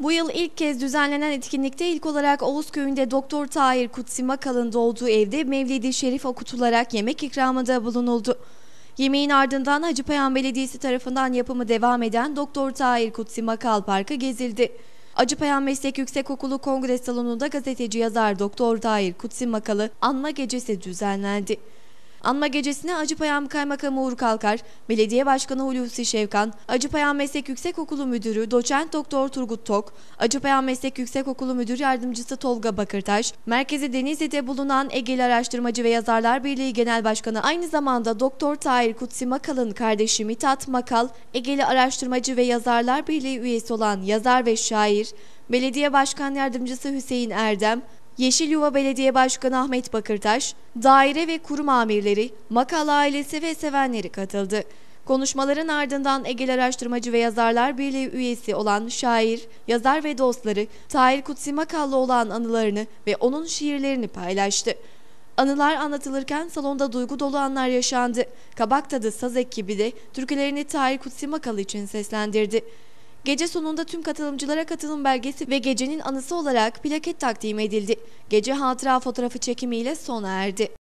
Bu yıl ilk kez düzenlenen etkinlikte ilk olarak Oğuz köyünde Doktor Tahir Kutsi Makal'ın doğduğu evde mevlid Şerif okutularak yemek ikramında bulunuldu. Yemeğin ardından Hacıpayan Belediyesi tarafından yapımı devam eden Doktor Tahir Kutsi Makal Parkı gezildi. Acıpayan Meslek Yüksekokulu Kongres Salonu'nda gazeteci yazar Doktor Tahir Kutsi Makal'ı anma gecesi düzenlendi. Anma gecesine Acıpayam Kaymakamı Uğur Kalkar, Belediye Başkanı Hulusi Şevkan, Acıpayam Meslek Yüksekokulu Müdürü Doçent Doktor Turgut Tok, Acıpayam Meslek Yüksekokulu Müdür Yardımcısı Tolga Bakırtaş, merkezi Denizli'de bulunan Egeli Araştırmacı ve Yazarlar Birliği Genel Başkanı aynı zamanda Doktor Tahir Kutsi Makal'ın kardeşi Mitat Makal, Egeli Araştırmacı ve Yazarlar Birliği üyesi olan yazar ve şair, Belediye Başkan Yardımcısı Hüseyin Erdem, Yeşil Yuva Belediye Başkanı Ahmet Bakırtaş, daire ve kurum amirleri, Makal ailesi ve sevenleri katıldı. Konuşmaların ardından Egel Araştırmacı ve Yazarlar Birliği üyesi olan şair, yazar ve dostları Tahir Kutsi Makallı olan anılarını ve onun şiirlerini paylaştı. Anılar anlatılırken salonda duygu dolu anlar yaşandı. Kabak Tadı Saz ekibi de türkülerini Tahir Kutsi Makalı için seslendirdi. Gece sonunda tüm katılımcılara katılım belgesi ve gecenin anısı olarak plaket takdim edildi. Gece hatıra fotoğrafı çekimiyle sona erdi.